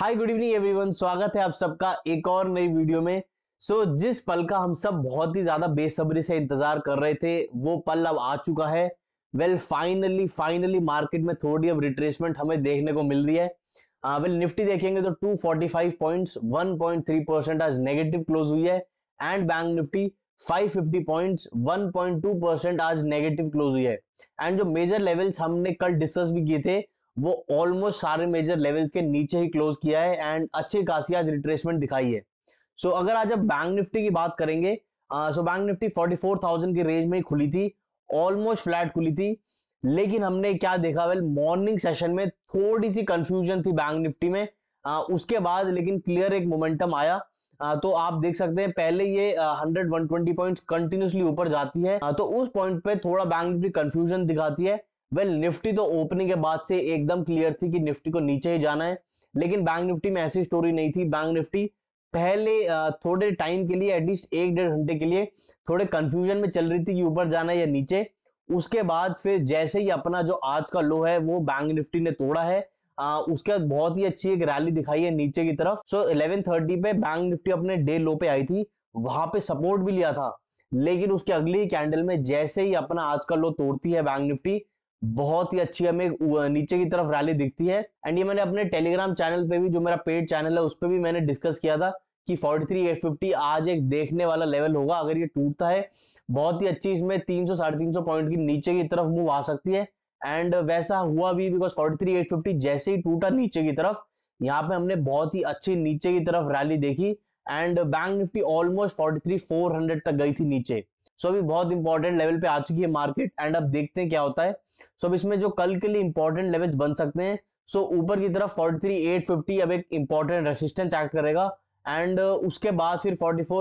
hi good evening everyone स्वागत है आप सबका एक और नई वीडियो में सो so, जिस पल का हम सब बहुत ही ज्यादा बेसब्री से इंतजार कर रहे थे वो पल अब आ चुका है वेल फाइनली फाइनली मार्केट में थोड़ी अब रिट्रेसमेंट हमें देखने को मिल रही है वेल uh, निफ्टी well, देखेंगे तो 245 पॉइंट्स 1.3 परसेंट आज नेगेटिव क्लोज हुई है and bank Nifty 550 points 1.2 percent आज नेगेटिव क्लोज हुई है एंड जो मेजर लेवल्स हमने कल डिस्कस भी किए थे वो ऑलमोस्ट सारे मेजर लेवल के नीचे ही क्लोज किया है एंड अच्छी खासी आज रिट्रेसमेंट दिखाई है सो so, अगर आज आप बैंक निफ्टी की बात करेंगे सो बैंक निफ्टी 44,000 की रेंज में खुली थी ऑलमोस्ट फ्लैट खुली थी लेकिन हमने क्या देखा वेल मॉर्निंग सेशन में थोड़ी सी कंफ्यूजन थी बैंक निफ्टी में आ, उसके बाद लेकिन क्लियर एक मोमेंटम आया आ, तो आप देख सकते हैं पहले ये hundred one twenty point continuously ऊपर जाती है आ, तो उस पॉइंट पे थोड़ा बैंक निफ्टी कंफ्यूजन दिखाती है वेल well, निफ्टी तो ओपनिंग के बाद से एकदम क्लियर थी कि निफ्टी को नीचे ही जाना है लेकिन बैंक निफ्टी में ऐसी स्टोरी नहीं थी बैंक निफ्टी पहले थोड़े टाइम के लिए एटलीस्ट एक डेढ़ घंटे के लिए थोड़े कंफ्यूजन में चल रही थी कि ऊपर जाना है या नीचे उसके बाद फिर जैसे ही अपना जो आज का लो है वो बैंक निफ्टी ने तोड़ा है आ, उसके बाद बहुत ही अच्छी एक रैली दिखाई है नीचे की तरफ सो इलेवन थर्टी पे बैंक निफ्टी अपने डे लो पे आई थी वहां पे सपोर्ट भी लिया था लेकिन उसके अगली कैंडल में जैसे ही अपना आज का लो तोड़ती है बैंक निफ्टी बहुत ही अच्छी हमें नीचे की तरफ रैली दिखती है एंड ये मैंने अपने टेलीग्राम चैनल पे भी जो मेरा पेड चैनल है उस पर भी मैंने डिस्कस किया था कि 43,850 आज एक देखने वाला लेवल होगा अगर ये टूटता है बहुत ही अच्छी इसमें तीन सौ साढ़े तीन सौ पॉइंट की नीचे की तरफ मूव आ सकती है एंड वैसा हुआ भी बिकॉज 43,850 जैसे ही टूटा नीचे की तरफ यहाँ पे हमने बहुत ही अच्छी नीचे की तरफ रैली देखी and bank Nifty almost forty तक गई थी नीचे सो अभी बहुत इंपॉर्टेंट लेवल पे आ चुकी है मार्केट एंड अब देखते हैं क्या होता है सो अब इसमें जो कल के लिए इंपॉर्टेंट लेवल्स बन सकते हैं सो ऊपर की तरफ 43,850 अब एक इंपॉर्टेंट रेसिस्टेंस एक्ट करेगा एंड उसके बाद फिर 44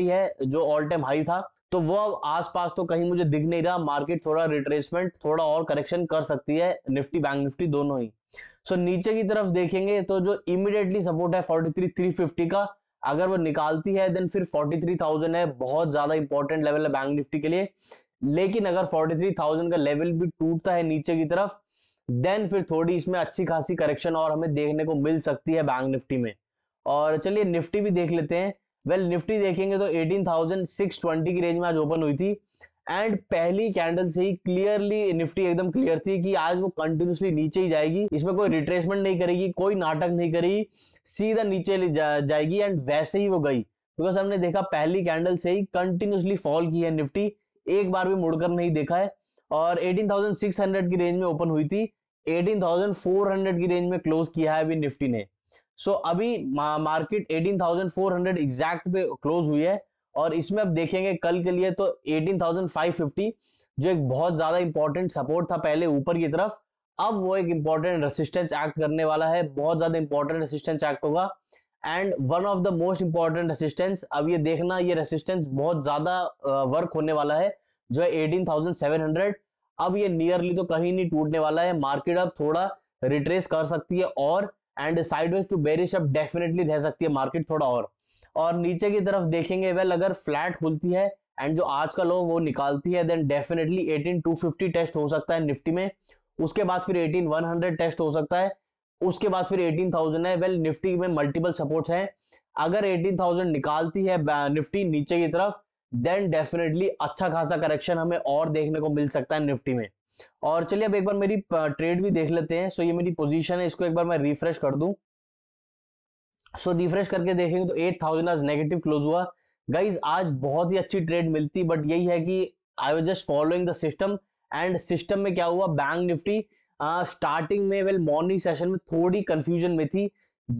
140 है जो ऑल टाइम हाई था तो वो अब आसपास तो कहीं मुझे दिख नहीं रहा मार्केट थोड़ा रिट्रेसमेंट थोड़ा और करेक्शन कर सकती है निफ्टी बैंक निफ्टी दोनों ही सो so, नीचे की तरफ देखेंगे तो जो इमिडिएटली सपोर्ट है 43 350 का अगर वो निकालती है देन फिर 43,000 है बहुत ज्यादा इंपॉर्टेंट लेवल है बैंक निफ्टी के लिए लेकिन अगर 43,000 का लेवल भी टूटता है नीचे की तरफ देन फिर थोड़ी इसमें अच्छी खासी करेक्शन और हमें देखने को मिल सकती है बैंक निफ्टी में और चलिए निफ्टी भी देख लेते हैं वेल well, निफ्टी देखेंगे तो 18,620 की रेंज में आज ओपन हुई थी एंड पहली कैंडल से ही क्लियरली निफ्टी एकदम क्लियर थी कि आज वो कंटिन्यूसली नीचे ही जाएगी इसमें कोई रिट्रेसमेंट नहीं करेगी कोई नाटक नहीं करेगी सीधा नीचे जा, जाएगी एंड वैसे ही वो गई बिकॉज हमने देखा पहली कैंडल से ही कंटिन्यूसली फॉल की है निफ्टी एक बार भी मुड़कर नहीं देखा है और 18,600 की रेंज में ओपन हुई थी 18,400 की रेंज में क्लोज किया है अभी निफ्टी ने सो so, अभी मार्केट 18,400 एग्जैक्ट पे क्लोज हुई है और इसमें अब देखेंगे कल के लिए तो 18,550 जो एक बहुत ज्यादा इंपॉर्टेंट सपोर्ट था पहले ऊपर की तरफ अब वो एक इंपॉर्टेंट रेसिस्टेंस एक्ट करने वाला है बहुत ज्यादा इंपॉर्टेंट रेसिस्टेंस एक्ट होगा and one of the most important resistance अब ये देखना ये रेसिस्टेंस बहुत ज्यादा वर्क होने वाला है जो है हंड्रेड अब ये नियरली तो कहीं नहीं टूटने वाला है मार्केट अब थोड़ा रिट्रेस कर सकती है और एंड साइडवेज टू बेरिश अब डेफिनेटली रह सकती है मार्केट थोड़ा और और नीचे की तरफ देखेंगे वेल अगर फ्लैट खुलती है एंड जो आज का लो वो निकालती है देन डेफिनेटली 18250 टेस्ट हो सकता है निफ्टी में उसके बाद फिर 18100 टेस्ट हो सकता है उसके बाद फिर 18000 है वेल निफ्टी में मल्टीपल सपोर्ट्स हैं अगर 18000 निकालती है निफ्टी नीचे की तरफ देन डेफिनेटली अच्छा खासा करेक्शन हमें और देखने को मिल सकता है निफ्टी में और चलिए अब एक बार मेरी ट्रेड भी देख लेते हैं सो ये मेरी पोजीशन है इसको एक बार मैं रिफ्रेश कर दूं सो रिफ्रेश करके देखेंगे तो एट थाउजेंड आज नेगेटिव क्लोज हुआ गाइज आज बहुत ही अच्छी ट्रेड मिलती बट यही है कि I was just following the system and system में क्या हुआ बैंक निफ्टी स्टार्टिंग में वेल मॉर्निंग सेशन में थोड़ी कंफ्यूजन में थी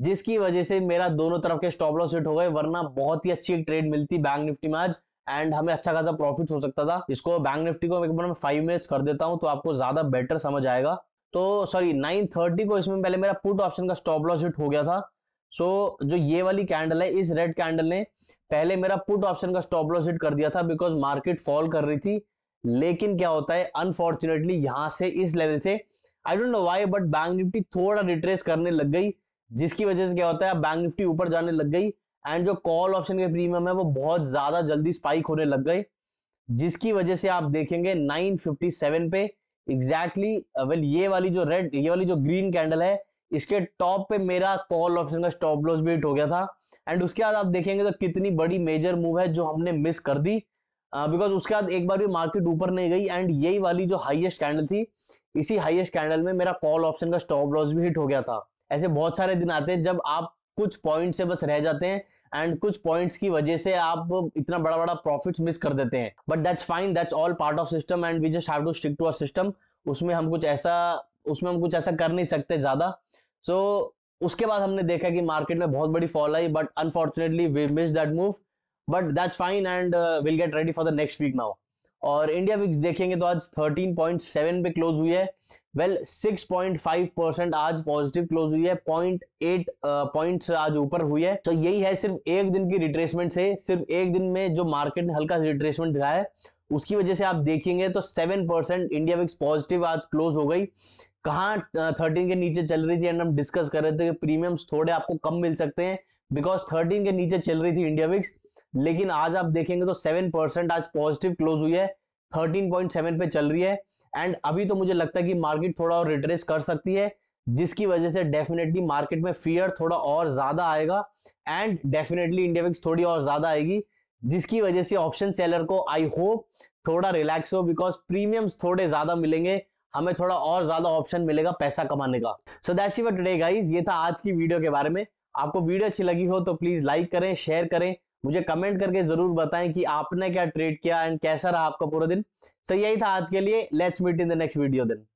जिसकी वजह से मेरा दोनों तरफ के स्टॉप लॉस हिट हो गए वरना बहुत ही अच्छी ट्रेड मिलती बैंक निफ्टी में आज एंड हमें अच्छा खासा प्रॉफिट हो सकता था इसको बैंक निफ्टी को एक बार मैं फाइव मिनट्स कर देता हूँ तो आपको ज्यादा बेटर समझ आएगा तो सॉरी नाइन थर्टी को इसमें पहले मेरा पुट ऑप्शन का स्टॉप लॉस हिट हो गया था सो so, जो ये वाली कैंडल है इस रेड कैंडल ने पहले मेरा पुट ऑप्शन का स्टॉप लॉस हिट कर दिया था बिकॉज मार्केट फॉल कर रही थी लेकिन क्या होता है अनफॉर्चुनेटली यहां से इस लेवल से I don't know why but bank Nifty थोड़ा रिट्रेस करने लग गई जिसकी वजह से क्या होता है बैंक निफ्टी ऊपर जाने लग गई एंड जो कॉल ऑप्शन के प्रीमियम है वो बहुत ज्यादा जल्दी स्पाइक होने लग गए जिसकी वजह से आप देखेंगे 957 पे एग्जैक्टली exactly, वेल uh, ये वाली जो रेड ये वाली जो ग्रीन कैंडल है इसके टॉप पे मेरा कॉल ऑप्शन का स्टॉप लॉस भी हिट हो गया था एंड उसके बाद आप देखेंगे तो कितनी बड़ी मेजर मूव है जो हमने मिस कर दी बिकॉज uh, उसके बाद एक बार भी मार्केट ऊपर नहीं गई एंड यही वाली जो हाइएस्ट कैंडल थी इसी हाइएस्ट कैंडल में मेरा कॉल ऑप्शन का स्टॉप लॉस भी हिट हो गया था ऐसे बहुत सारे दिन आते हैं जब आप कुछ पॉइंट से बस रह जाते हैं एंड कुछ पॉइंट्स की वजह से आप इतना बड़ा बड़ा प्रॉफिट्स मिस कर देते हैं but that's fine that's all part of system and we just have to stick to our system उसमें हम कुछ ऐसा उसमें हम कुछ ऐसा कर नहीं सकते ज्यादा सो so, उसके बाद हमने देखा कि मार्केट में बहुत बड़ी फॉल आई but unfortunately we miss that move but that's fine and will get ready for the next week now और इंडिया विक्स देखेंगे तो आज 13.7 पे क्लोज हुई है वेल 6.5 परसेंट आज पॉजिटिव क्लोज हुई है 0.8 पॉइंट uh, आज ऊपर हुई है तो यही है सिर्फ एक दिन की रिट्रेसमेंट से सिर्फ एक दिन में जो मार्केट ने हल्का रिट्रेसमेंट दिखाया है उसकी वजह से आप देखेंगे तो 7 परसेंट इंडिया विक्स पॉजिटिव आज क्लोज हो गई कहाँ थर्टीन uh, के नीचे चल रही थी एंड हम डिस्कस कर रहे थे कि प्रीमियम्स थोड़े आपको कम मिल सकते हैं बिकॉज थर्टीन के नीचे चल रही थी इंडिया विक्स लेकिन आज आप देखेंगे तो सेवन परसेंट आज पॉजिटिव क्लोज हुई है थर्टीन पॉइंट सेवन पे चल रही है एंड अभी तो मुझे लगता है कि मार्केट थोड़ा और रिट्रेस कर सकती है जिसकी वजह से डेफिनेटली मार्केट में फियर थोड़ा और ज्यादा आएगा एंड डेफिनेटली इंडिया थोड़ी और ज्यादा आएगी जिसकी वजह से ऑप्शन सेलर को आई होप थोड़ा रिलैक्स हो बिकॉज प्रीमियम्स थोड़े ज्यादा मिलेंगे हमें थोड़ा और ज्यादा ऑप्शन मिलेगा पैसा कमाने का so that's it today guys ये था आज की वीडियो के बारे में आपको वीडियो अच्छी लगी हो तो प्लीज लाइक करें शेयर करें मुझे कमेंट करके जरूर बताएं कि आपने क्या ट्रेड किया एंड कैसा रहा आपका पूरा दिन सो यही था आज के लिए let's meet in the next video दिन